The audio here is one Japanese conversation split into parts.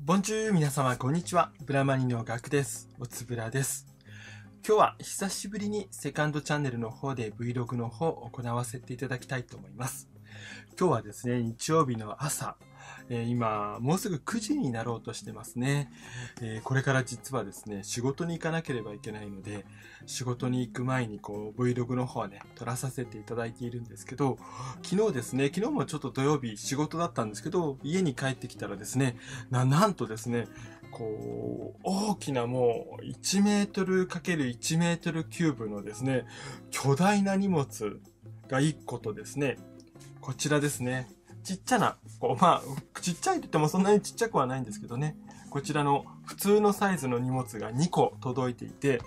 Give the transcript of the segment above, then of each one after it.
ボンジュー皆様、こんにちは。ブラマニのガクです。おつぶらです。今日は久しぶりにセカンドチャンネルの方で Vlog の方を行わせていただきたいと思います。今日はですね、日曜日の朝、え今、もうすぐ9時になろうとしてますね、えこれから実はですね、仕事に行かなければいけないので、仕事に行く前にこう、Vlog の方はね、撮らさせていただいているんですけど、昨日ですね、昨日もちょっと土曜日仕事だったんですけど、家に帰ってきたらですね、な、なんとですね、こう、大きなもう1メートル ×1 メートルキューブのですね、巨大な荷物が1個とですね、こちらですね、ちっちゃな、こう、まあ、ちっちゃいと言ってもそんなにちっちゃくはないんですけどね、こちらの普通のサイズの荷物が2個届いていて、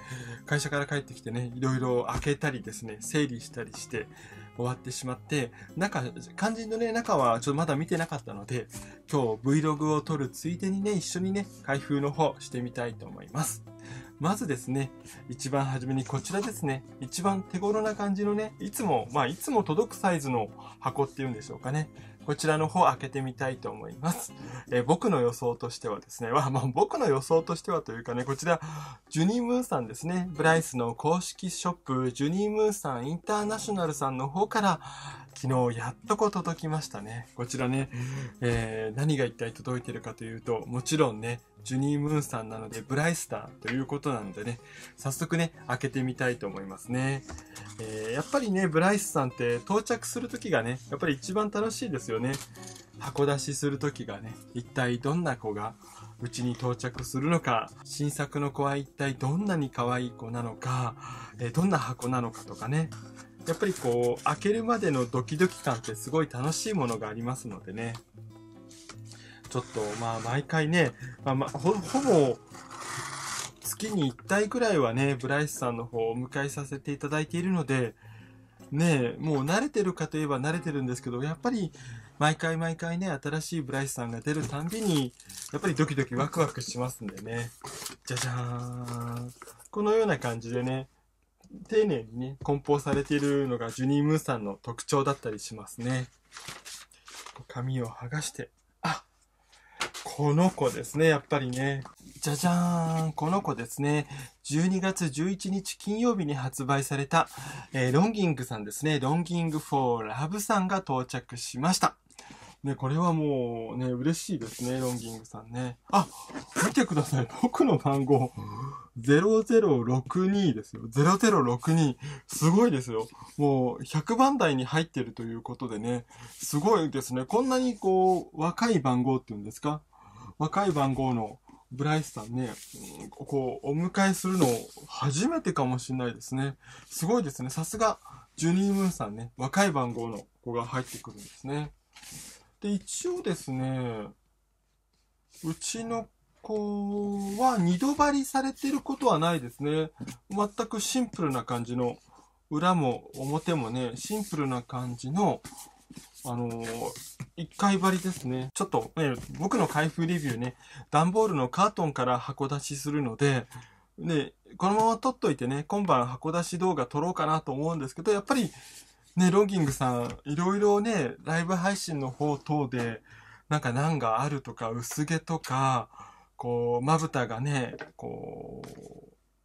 会社から帰ってきてね、いろいろ開けたりですね、整理したりして、終わってしまって、中、肝心のね、中はちょっとまだ見てなかったので、今日 Vlog を撮るついでにね、一緒にね、開封の方してみたいと思います。まずですね、一番初めにこちらですね、一番手頃な感じのね、いつも、まあいつも届くサイズの箱っていうんでしょうかね、こちらの方開けてみたいと思います。えー、僕の予想としてはですね、まあ、まあ、僕の予想としてはというかね、こちら、ジュニームーンさんですね、ブライスの公式ショップ、ジュニームーンさんインターナショナルさんの方から、昨日やっとこ届きましたね。こちらね、えー、何が一体届いてるかというと、もちろんね、ジュニー・ムーンさんなので、ブライスターということなんでね、早速ね、開けてみたいと思いますね。えー、やっぱりね、ブライスさんって到着するときがね、やっぱり一番楽しいですよね。箱出しするときがね、一体どんな子がうちに到着するのか、新作の子は一体どんなに可愛い子なのか、えー、どんな箱なのかとかね、やっぱりこう、開けるまでのドキドキ感ってすごい楽しいものがありますのでね。ちょっと、まあ、毎回ね、まあ、まあ、ほぼ、月に1回くらいはね、ブライスさんの方をお迎えさせていただいているので、ねえ、もう慣れてるかといえば慣れてるんですけど、やっぱり毎回毎回ね、新しいブライスさんが出るたんびに、やっぱりドキドキワクワクしますんでね。じゃじゃーん。このような感じでね、丁寧にね、梱包されているのがジュニームーさんの特徴だったりしますね。紙を剥がして、あこの子ですね、やっぱりね。じゃじゃーん、この子ですね。12月11日金曜日に発売された、えーロンギングさんですね。ロンギングフォーラブさんが到着しました。ね、これはもうね、嬉しいですね、ロンギングさんね。あ、見てください。僕の番号、0062ですよ。0062。すごいですよ。もう100番台に入ってるということでね、すごいですね。こんなにこう、若い番号っていうんですか若い番号のブライスさんね、こう、お迎えするの初めてかもしれないですね。すごいですね。さすが、ジュニームーンさんね、若い番号の子が入ってくるんですね。で、一応ですね、うちの子は二度張りされてることはないですね。全くシンプルな感じの、裏も表もね、シンプルな感じの、あのー、一回張りですね。ちょっとね、僕の開封レビューね、段ボールのカートンから箱出しするので、で、このまま撮っといてね、今晩箱出し動画撮ろうかなと思うんですけど、やっぱりね、ロギングさん、いろいろね、ライブ配信の方等で、なんか難があるとか、薄毛とか、こう、まぶたがね、こ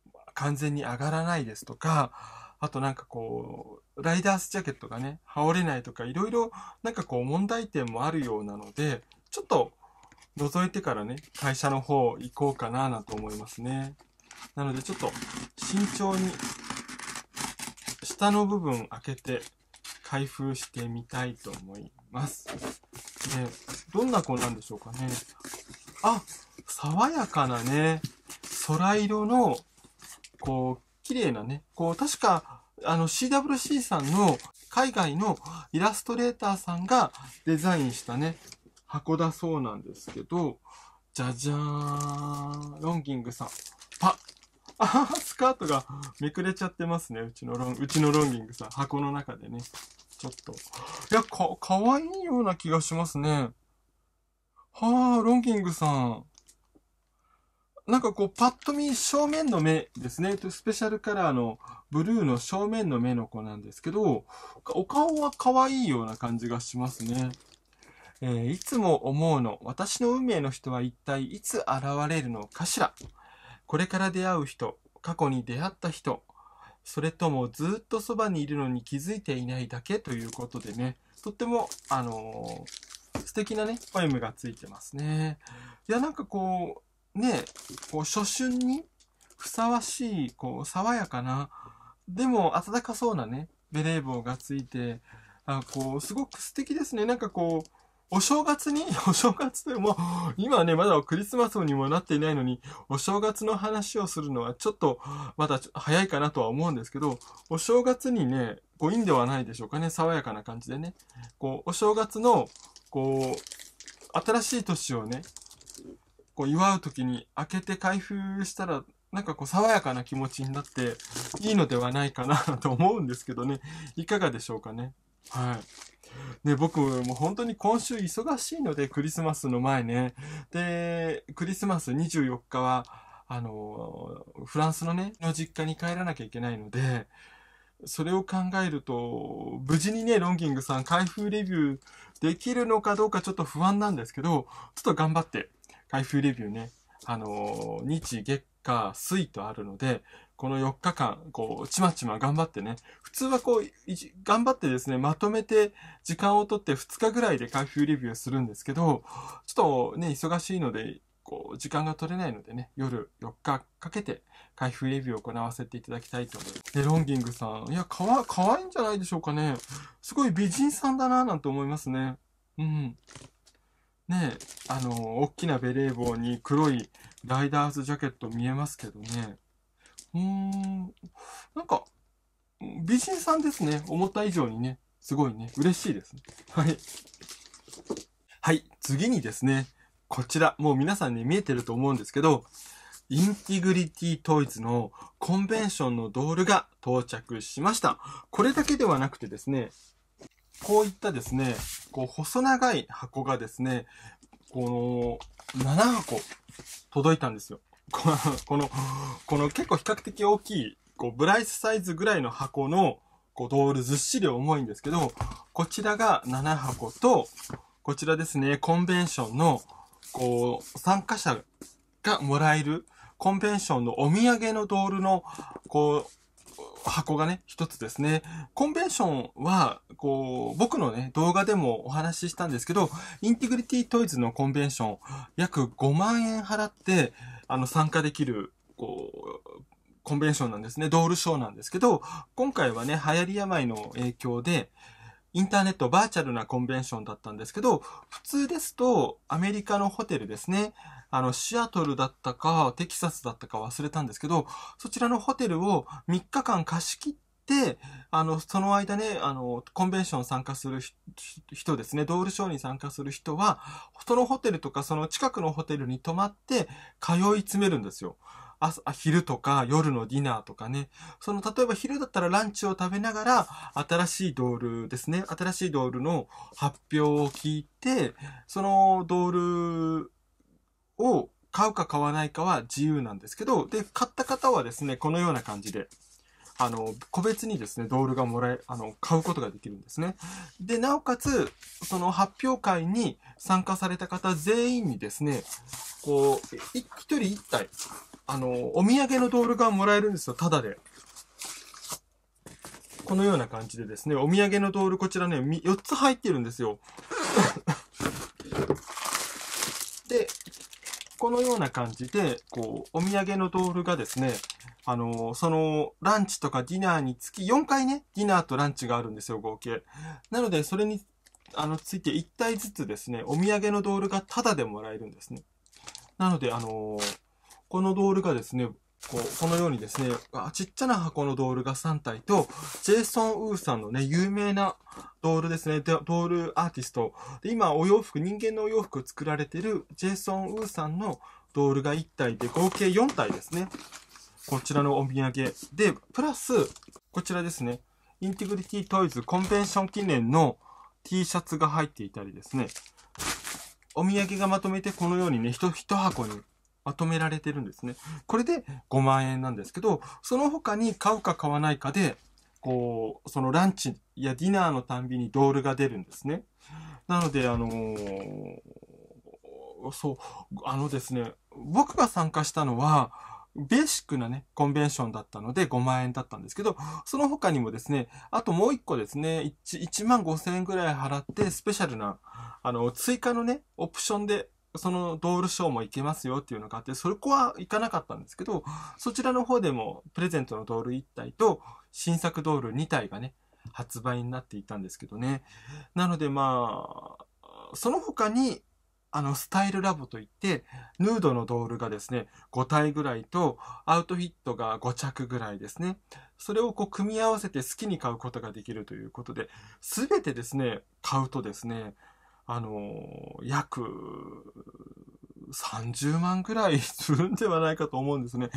う、完全に上がらないですとか、あとなんかこう、ライダースジャケットがね、羽織れないとか、いろいろなんかこう問題点もあるようなので、ちょっと覗いてからね、会社の方行こうかななんて思いますね。なのでちょっと慎重に下の部分開けて開封してみたいと思います。で、どんな子なんでしょうかね。あ、爽やかなね、空色の、こう、綺麗なね、こう、確か、あの、CWC さんの海外のイラストレーターさんがデザインしたね、箱だそうなんですけど、じゃじゃーん、ロンキングさん。パッあスカートがめくれちゃってますね。うちのロン、うちのロンギングさん。箱の中でね。ちょっと。いや、か、かわいいような気がしますね。はあ、ロンギングさん。なんかこう、パッと見、正面の目ですね。スペシャルカラーのブルーの正面の目の子なんですけど、お顔は可愛いような感じがしますね。えー、いつも思うの、私の運命の人は一体いつ現れるのかしら。これから出会う人、過去に出会った人、それともずっとそばにいるのに気づいていないだけということでね、とっても、あのー、素敵なね、ポエムがついてますね。いや、なんかこう、ね、こう初春にふさわしい、こう、爽やかな、でも暖かそうなね、ベレー帽がついて、あこう、すごく素敵ですね。なんかこう、お正月に、お正月でも、今ね、まだクリスマスにもなっていないのに、お正月の話をするのはちょっと、まだ早いかなとは思うんですけど、お正月にね、こういいんではないでしょうかね、爽やかな感じでね。こう、お正月の、こう、新しい年をね、こう祝う時に開けて開封したら、なんかこう爽やかな気持ちになっていいのではないかなと思うんですけどね。いかがでしょうかね。はい。で、僕も本当に今週忙しいので、クリスマスの前ね。で、クリスマス24日は、あの、フランスのね、の実家に帰らなきゃいけないので、それを考えると、無事にね、ロンギングさん開封レビューできるのかどうかちょっと不安なんですけど、ちょっと頑張って開封レビューね、あの、日、月、火、水とあるので、この4日間、こう、ちまちま頑張ってね、普通はこう、頑張ってですね、まとめて時間をとって2日ぐらいで開封レビューするんですけど、ちょっとね、忙しいので、こう、時間が取れないのでね、夜4日かけて開封レビューを行わせていただきたいと思います。で、ロンギングさん、いや、かわ、かわいいんじゃないでしょうかね。すごい美人さんだな、なんて思いますね。うん。ねえ、あの、大きなベレー帽に黒いライダーズジャケット見えますけどね。うん、なんか、美人さんですね。思った以上にね、すごいね、嬉しいですね。はい。はい、次にですね、こちら、もう皆さんね、見えてると思うんですけど、インティグリティトイズのコンベンションのドールが到着しました。これだけではなくてですね、こういったですね、こう細長い箱がですね、この7箱届いたんですよ。この、この結構比較的大きい、こう、ブライスサイズぐらいの箱の、こう、ドールずっしり重いんですけど、こちらが7箱と、こちらですね、コンベンションの、こう、参加者がもらえる、コンベンションのお土産のドールの、こう、箱がね、一つですね。コンベンションは、こう、僕のね、動画でもお話ししたんですけど、インテグリティトイズのコンベンション、約5万円払って、あの、参加できる、こう、コンベンションなんですね。ドールショーなんですけど、今回はね、流行り病の影響で、インターネットバーチャルなコンベンションだったんですけど、普通ですと、アメリカのホテルですね。あの、シアトルだったか、テキサスだったか忘れたんですけど、そちらのホテルを3日間貸し切っで、あの、その間ね、あの、コンベンション参加する人ですね、ドールショーに参加する人は、そのホテルとかその近くのホテルに泊まって通い詰めるんですよ。朝、昼とか夜のディナーとかね。その、例えば昼だったらランチを食べながら、新しいドールですね。新しいドールの発表を聞いて、そのドールを買うか買わないかは自由なんですけど、で、買った方はですね、このような感じで。あの、個別にですね、ドールがもらえ、あの、買うことができるんですね。で、なおかつ、その発表会に参加された方全員にですね、こう、一人一体、あの、お土産のドールがもらえるんですよ、ただで。このような感じでですね、お土産のドール、こちらね、4つ入ってるんですよ。このような感じで、こう、お土産のドールがですね、あのー、その、ランチとかディナーにつき、4回ね、ディナーとランチがあるんですよ、合計。なので、それに、あの、ついて1体ずつですね、お土産のドールがタダでもらえるんですね。なので、あのー、このドールがですね、こう、このようにですね、ちっちゃな箱のドールが3体と、ジェイソン・ウーさんのね、有名なドールですね、ドールアーティスト。今、お洋服、人間のお洋服を作られているジェイソン・ウーさんのドールが1体で、合計4体ですね。こちらのお土産。で、プラス、こちらですね、インテグリティトイズコンベンション記念の T シャツが入っていたりですね、お土産がまとめてこのようにね、一箱にまとめられてるんですね。これで5万円なんですけど、その他に買うか買わないかで、こう、そのランチやディナーのたんびにドールが出るんですね。なので、あのー、そう、あのですね、僕が参加したのは、ベーシックなね、コンベンションだったので5万円だったんですけど、その他にもですね、あともう一個ですね、1, 1万5千円ぐらい払って、スペシャルな、あの、追加のね、オプションでそのドールショーも行けますよっていうのがあって、そこは行かなかったんですけど、そちらの方でもプレゼントのドール1体と新作ドール2体がね、発売になっていたんですけどね。なのでまあ、その他に、あの、スタイルラボといって、ヌードのドールがですね、5体ぐらいと、アウトフィットが5着ぐらいですね。それをこう、組み合わせて好きに買うことができるということで、すべてですね、買うとですね、あの、約30万くらい するんではないかと思うんですね。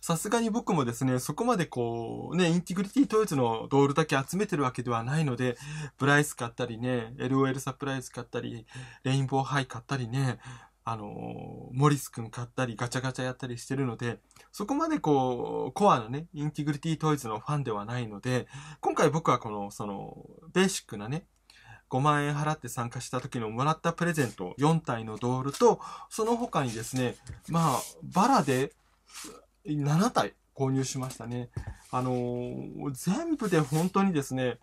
さすがに僕もですね、そこまでこう、ね、インテグリティトイズのドールだけ集めてるわけではないので、ブライス買ったりね、LOL サプライズ買ったり、レインボーハイ買ったりね、あの、モリス君買ったりガチャガチャやったりしてるので、そこまでこう、コアなね、インテグリティトイズのファンではないので、今回僕はこの、その、ベーシックなね、5万円払って参加した時のもらったプレゼント4体のドールと、その他にですね、まあ、バラで7体購入しましたね。あのー、全部で本当にですね、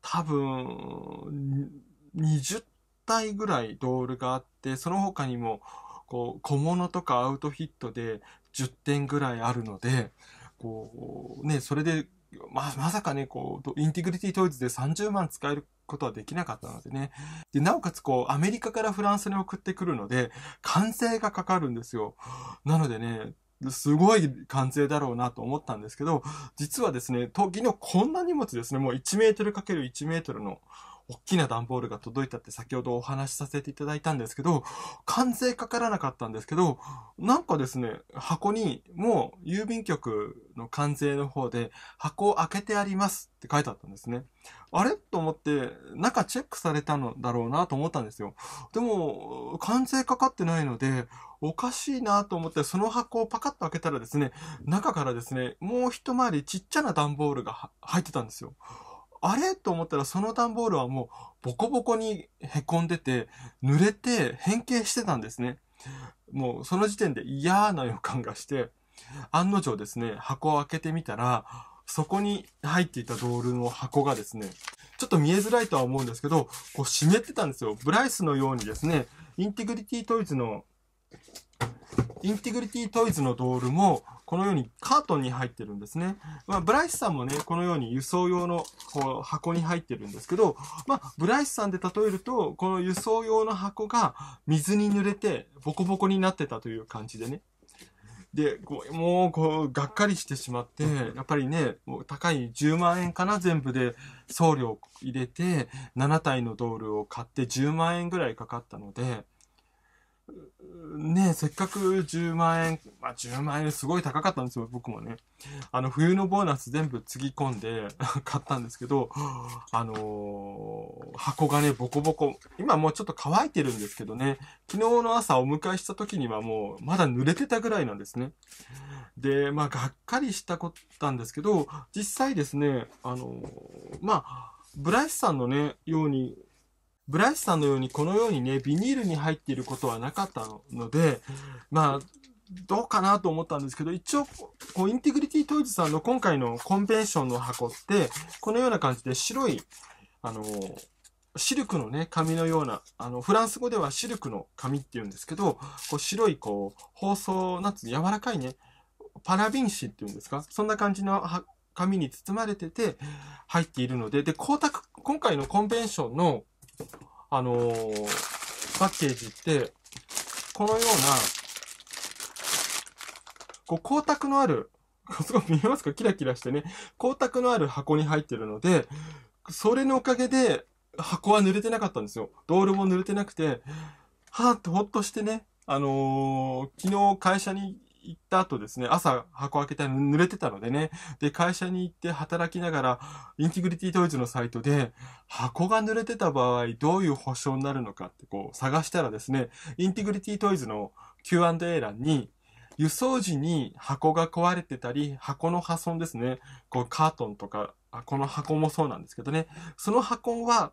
多分、20体ぐらいドールがあって、その他にも、こう、小物とかアウトフィットで10点ぐらいあるので、こう、ね、それでまあ、まさかね、こう、インテグリティトイズで30万使えることはできなかったのでね。で、なおかつこう、アメリカからフランスに送ってくるので、関税がかかるんですよ。なのでね、すごい関税だろうなと思ったんですけど、実はですね、時のこんな荷物ですね、もう1メートルかける1メートルの大きな段ボールが届いたって先ほどお話しさせていただいたんですけど、関税かからなかったんですけど、なんかですね、箱にもう郵便局の関税の方で箱を開けてありますって書いてあったんですね。あれと思って、中チェックされたのだろうなと思ったんですよ。でも、関税かかってないので、おかしいなと思って、その箱をパカッと開けたらですね、中からですね、もう一回りちっちゃな段ボールが入ってたんですよ。あれと思ったらその段ボールはもうボコボコに凹んでて、濡れて変形してたんですね。もうその時点で嫌な予感がして、案の定ですね、箱を開けてみたら、そこに入っていたドールの箱がですね、ちょっと見えづらいとは思うんですけど、こう湿ってたんですよ。ブライスのようにですね、インテグリティトイズの、インテグリティトイズのドールも、このようにカートンに入ってるんですね。まあ、ブライスさんもね、このように輸送用のこう箱に入ってるんですけど、まあ、ブライスさんで例えると、この輸送用の箱が水に濡れてボコボコになってたという感じでね。で、もう、こう、がっかりしてしまって、やっぱりね、もう高い10万円かな、全部で送料入れて、7体のドールを買って10万円ぐらいかかったので、ね、せっかく10万円、まあ、10万円すごい高かったんですよ、僕もね。あの、冬のボーナス全部つぎ込んで 買ったんですけど、あのー、箱がね、ボコボコ。今もうちょっと乾いてるんですけどね、昨日の朝お迎えした時にはもう、まだ濡れてたぐらいなんですね。で、まあ、がっかりしたことなんですけど、実際ですね、あのー、まあ、ブライスさんのね、ように、ブライスさんのようにこのようにね、ビニールに入っていることはなかったので、まあ、どうかなと思ったんですけど、一応、こう、インテグリティトイズさんの今回のコンベンションの箱って、このような感じで白い、あの、シルクのね、紙のような、あの、フランス語ではシルクの紙って言うんですけど、こう、白い、こう、包装、なんつう柔らかいね、パラビン紙っていうんですかそんな感じの紙に包まれてて、入っているので、で、光沢、今回のコンベンションのあのー、パッケージって、このような、こう光沢のある、すごい見えますかキラキラしてね、光沢のある箱に入ってるので、それのおかげで、箱は濡れてなかったんですよ。ドールも濡れてなくて、はあってほっとしてね、あのー、昨日会社に行った後ですね、朝箱開けたら濡れてたのでね、で、会社に行って働きながら、インテグリティトイズのサイトで、箱が濡れてた場合、どういう保証になるのかってこう探したらですね、インテグリティトイズの Q&A 欄に、輸送時に箱が壊れてたり、箱の破損ですね、こうカートンとか、この箱もそうなんですけどね、その箱は、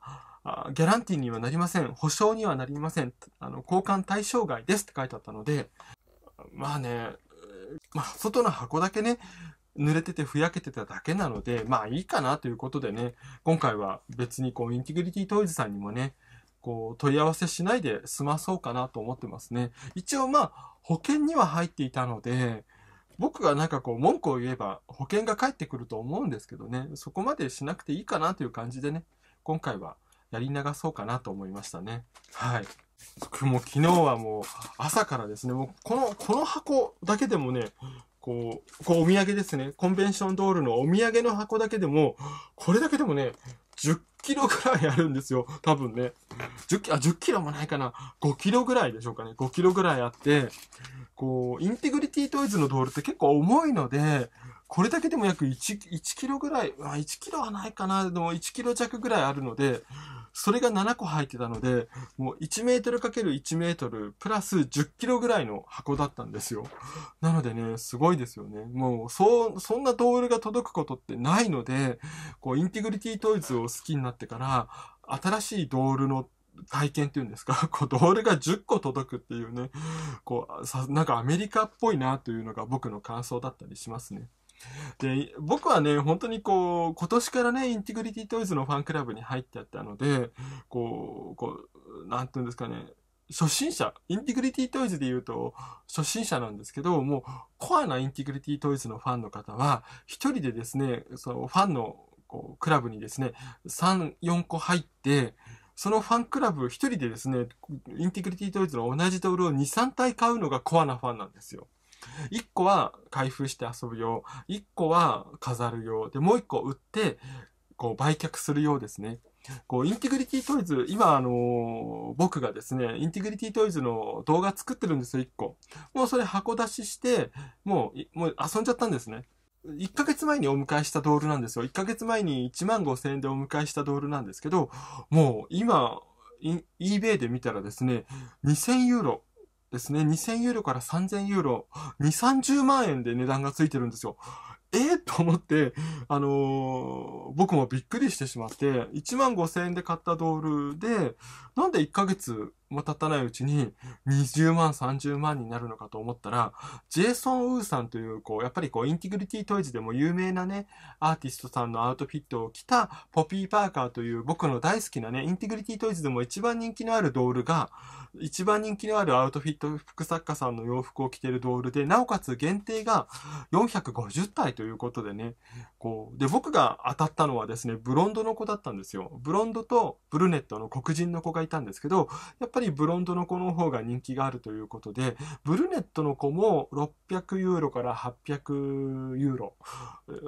ギャランティーにはなりません。保証にはなりません。あの、交換対象外ですって書いてあったので、まあね、まあ、外の箱だけね、濡れててふやけてただけなので、まあいいかなということでね、今回は別にこう、インテグリティトイズさんにもね、こう、問い合わせしないで済まそうかなと思ってますね。一応まあ、保険には入っていたので、僕がなんかこう文句を言えば保険が返ってくると思うんですけどね、そこまでしなくていいかなという感じでね、今回はやり流そうかなと思いましたね。はい。もう昨日はもう朝からですね、もうこの、この箱だけでもね、こう、こうお土産ですね、コンベンションドールのお土産の箱だけでも、これだけでもね、10キロぐらいあるんですよ。多分ね。10キロ、あ、10キロもないかな。5キロぐらいでしょうかね。5キロぐらいあって、こう、インテグリティトイズのドールって結構重いので、これだけでも約 1, 1キロぐらい、まあ、1キロはないかな、でも1キロ弱ぐらいあるので、それが7個入ってたので、もう1メートル ×1 メートルプラス10キロぐらいの箱だったんですよ。なのでね、すごいですよね。もう、そう、そんなドールが届くことってないので、こう、インテグリティトイズを好きになってから、新しいドールの体験っていうんですか、こう、ドールが10個届くっていうね、こう、なんかアメリカっぽいなというのが僕の感想だったりしますね。で、僕はね、本当にこう、今年からね、インテグリティトイズのファンクラブに入ってやったので、こう、こう、なんていうんですかね、初心者、インテグリティトイズで言うと、初心者なんですけど、もう、コアなインテグリティトイズのファンの方は、一人でですね、そのファンの、こう、クラブにですね、3、4個入って、そのファンクラブ一人でですね、インテグリティトイズの同じドールを2、3体買うのがコアなファンなんですよ。1個は開封して遊ぶ用、1個は飾る用、で、もう1個売って、こう、売却するようですね。こう、インテグリティトイズ、今、あの僕がですね、インテグリティトイズの動画作ってるんですよ、1個。もうそれ箱出しして、もう、もう遊んじゃったんですね。1ヶ月前にお迎えしたドールなんですよ。1ヶ月前に1万5千円でお迎えしたドールなんですけど、もう今、eBay で見たらですね、2000ユーロ、ですね、2000ユーロから3000ユーロ、2、30万円で値段がついてるんですよ。えー、と思って、あのー、僕もびっくりしてしまって、1万5000円で買ったドールで、なんで1ヶ月も経たないうちに20万、30万になるのかと思ったら、ジェイソン・ウーさんという、こう、やっぱりこう、インテグリティトイズでも有名なね、アーティストさんのアウトフィットを着た、ポピー・パーカーという僕の大好きなね、インテグリティトイズでも一番人気のあるドールが、一番人気のあるアウトフィット服作家さんの洋服を着てるドールで、なおかつ限定が450体ということでね、こう、で、僕が当たったのはですね、ブロンドの子だったんですよ。ブロンドとブルネットの黒人の子がいたんですけど、やっぱりりブロンドの子の方が人気があるということで、ブルネットの子も600ユーロから800ユーロ、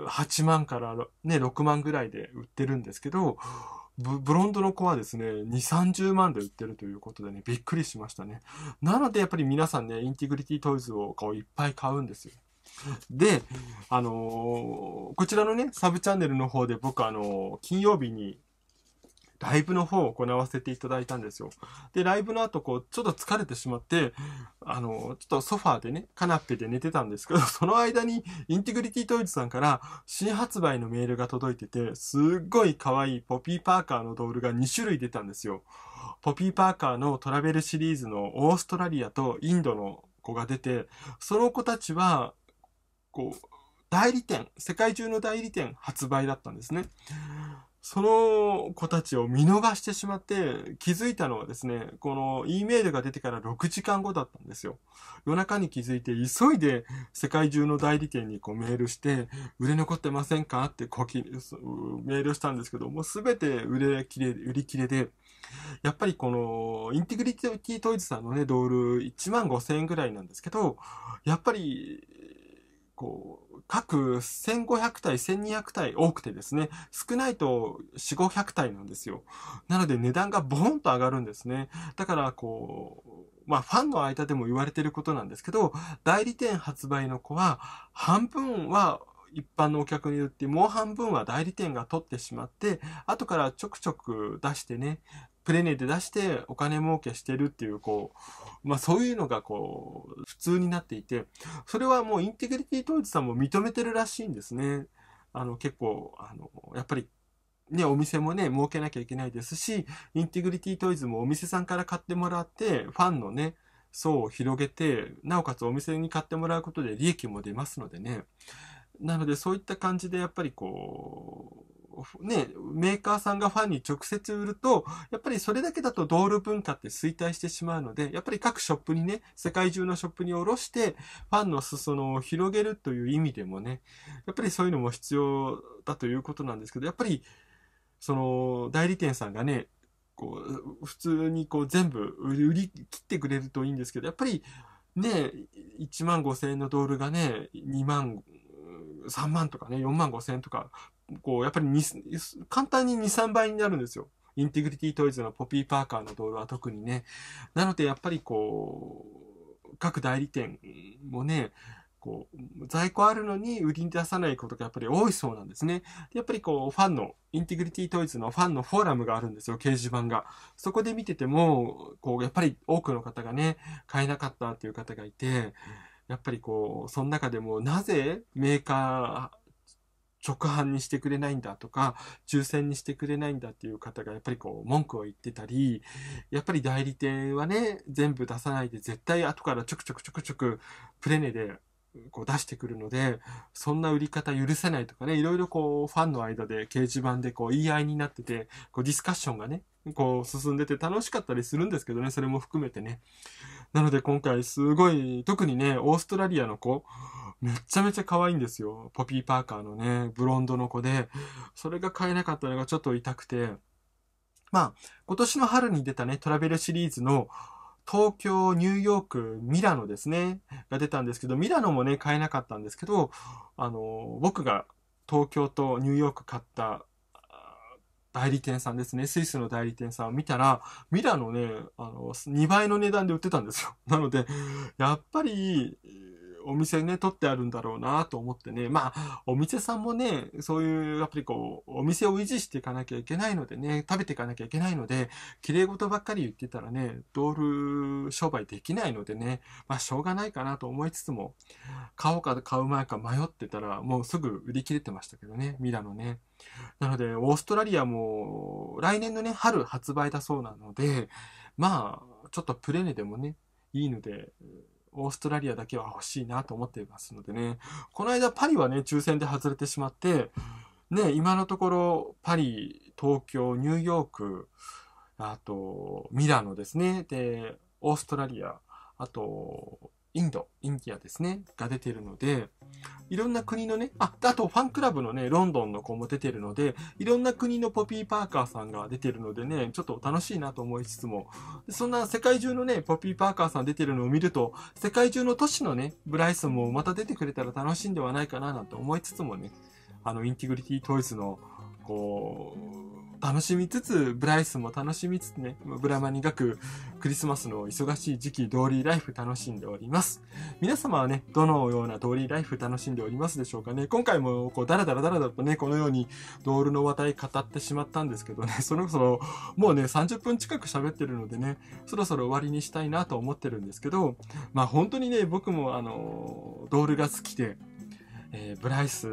8万からね、6万ぐらいで売ってるんですけど、ブロンドの子はですね、2、30万で売ってるということでね、びっくりしましたね。なのでやっぱり皆さんね、インティグリティトイズをこういっぱい買うんですよ。で、あのー、こちらのね、サブチャンネルの方で僕、あのー、金曜日にライブの方を行わせていただいたんですよ。で、ライブの後、こう、ちょっと疲れてしまって、あの、ちょっとソファーでね、カナッペで寝てたんですけど、その間に、インテグリティトイズさんから、新発売のメールが届いてて、すっごい可愛いポピーパーカーのドールが2種類出たんですよ。ポピーパーカーのトラベルシリーズのオーストラリアとインドの子が出て、その子たちは、こう、代理店、世界中の代理店発売だったんですね。その子たちを見逃してしまって気づいたのはですね、この E メールが出てから6時間後だったんですよ。夜中に気づいて急いで世界中の代理店にこうメールして、売れ残ってませんかってこきメールしたんですけど、もうすべて売れ切れ、売り切れで、やっぱりこのインテグリティトイズさんのね、ドール1万5千円ぐらいなんですけど、やっぱりこう、各1500体、1200体多くてですね、少ないと4、500体なんですよ。なので値段がボーンと上がるんですね。だからこう、まあファンの間でも言われてることなんですけど、代理店発売の子は半分は一般のお客に売って、もう半分は代理店が取ってしまって、後からちょくちょく出してね、プレネで出してお金儲けしてるっていう、こう、まあそういうのがこう、普通になっていて、それはもうインテグリティ統一さんも認めてるらしいんですね。あの結構、あの、やっぱりね、お店もね、儲けなきゃいけないですし、インテグリティトイズもお店さんから買ってもらって、ファンのね、層を広げて、なおかつお店に買ってもらうことで利益も出ますのでね。なので、そういった感じで、やっぱりこう、ね、メーカーさんがファンに直接売ると、やっぱりそれだけだとドール文化って衰退してしまうので、やっぱり各ショップにね、世界中のショップにおろして、ファンの裾野を広げるという意味でもね、やっぱりそういうのも必要だということなんですけど、やっぱり、その、代理店さんがね、こう、普通にこう全部売り切ってくれるといいんですけど、やっぱり、ね、1万5千円のドールがね、2万、3万とかね、4万5千円とか、こう、やっぱり簡単に2、3倍になるんですよ。インテグリティトイズのポピーパーカーのドールは特にね。なので、やっぱりこう、各代理店もね、こう、在庫あるのに売りに出さないことがやっぱり多いそうなんですね。やっぱりこう、ファンの、インテグリティトイズのファンのフォーラムがあるんですよ、掲示板が。そこで見てても、こう、やっぱり多くの方がね、買えなかったっていう方がいて、やっぱりこう、その中でもなぜメーカー、直販にしてくれないんだとか、抽選にしてくれないんだっていう方がやっぱりこう文句を言ってたり、やっぱり代理店はね、全部出さないで絶対後からちょくちょくちょくちょくプレネでこう出してくるので、そんな売り方許せないとかね、いろいろこうファンの間で掲示板でこう言い合いになってて、こうディスカッションがね、こう進んでて楽しかったりするんですけどね、それも含めてね。なので今回すごい、特にね、オーストラリアの子、めちゃめちゃ可愛いんですよ。ポピーパーカーのね、ブロンドの子で、それが買えなかったのがちょっと痛くて、まあ、今年の春に出たね、トラベルシリーズの、東京、ニューヨーク、ミラノですね、が出たんですけど、ミラノもね、買えなかったんですけど、あの、僕が東京とニューヨーク買った代理店さんですね、スイスの代理店さんを見たら、ミラのね、あの、2倍の値段で売ってたんですよ。なので、やっぱり、お店ね、取ってあるんだろうなと思ってね。まあ、お店さんもね、そういう、やっぱりこう、お店を維持していかなきゃいけないのでね、食べていかなきゃいけないので、綺麗事ばっかり言ってたらね、ドール商売できないのでね、まあ、しょうがないかなと思いつつも、買おうか買う前か迷ってたら、もうすぐ売り切れてましたけどね、ミラノね。なので、オーストラリアも、来年のね、春発売だそうなので、まあ、ちょっとプレネでもね、いいので、オーストラリアだけは欲しいなと思っていますのでね。この間パリはね、抽選で外れてしまって、ね、今のところパリ、東京、ニューヨーク、あとミラノですね。で、オーストラリア、あとインド、インディアですね、が出てるので、いろんな国のね、あ、あとファンクラブのね、ロンドンの子も出てるので、いろんな国のポピー・パーカーさんが出てるのでね、ちょっと楽しいなと思いつつも、そんな世界中のね、ポピー・パーカーさん出てるのを見ると、世界中の都市のね、ブライスもまた出てくれたら楽しいんではないかななんて思いつつもね、あの、インティグリティ・トイズの、こう、楽しみつつ、ブライスも楽しみつつね、ブラマニ学クリスマスの忙しい時期、ドーリーライフ楽しんでおります。皆様はね、どのようなドーリーライフ楽しんでおりますでしょうかね。今回も、こう、ダラダラダラだとね、このようにドールの話題語ってしまったんですけどね、そろそろ、もうね、30分近く喋ってるのでね、そろそろ終わりにしたいなと思ってるんですけど、まあ本当にね、僕もあの、ドールが好きで、えー、ブライス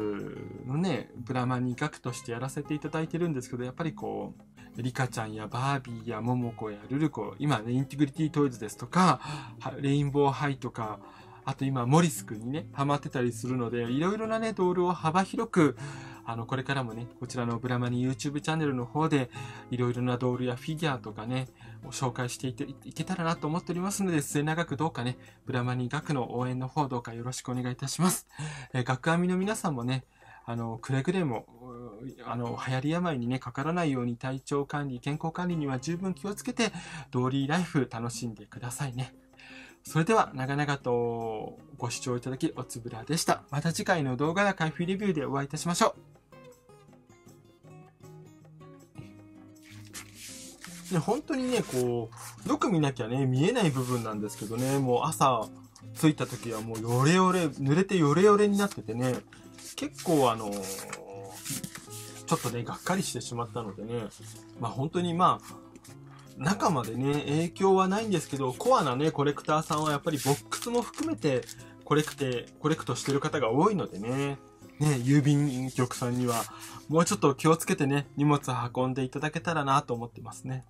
のね、ブラマに額としてやらせていただいてるんですけど、やっぱりこう、リカちゃんやバービーやモモコやルルコ、今ね、インテグリティトイズですとか、レインボーハイとか、あと今、モリスクにね、ハマってたりするので、いろいろなね、ドールを幅広く、あの、これからもね、こちらのブラマニ YouTube チャンネルの方で、いろいろなドールやフィギュアとかね、紹介していていけたらなと思っておりますので、末永くどうかね、ブラマニ学の応援の方どうかよろしくお願いいたします。えー、学編みの皆さんもね、あの、くれぐれも、あの、流行り病にね、かからないように体調管理、健康管理には十分気をつけて、ドーリーライフ楽しんでくださいね。それでは、長々とご視聴いただき、おつぶらでした。また次回の動画や開封レビューでお会いいたしましょう。ね、本当にね、こう、よく見なきゃね、見えない部分なんですけどね、もう朝着いた時はもうヨレヨレ、濡れてヨレヨレになっててね、結構あのー、ちょっとね、がっかりしてしまったのでね、まあ本当にまあ、中までね、影響はないんですけど、コアなね、コレクターさんはやっぱりボックスも含めて、コレクテ、コレクトしてる方が多いのでね、ね、郵便局さんには、もうちょっと気をつけてね、荷物を運んでいただけたらなと思ってますね。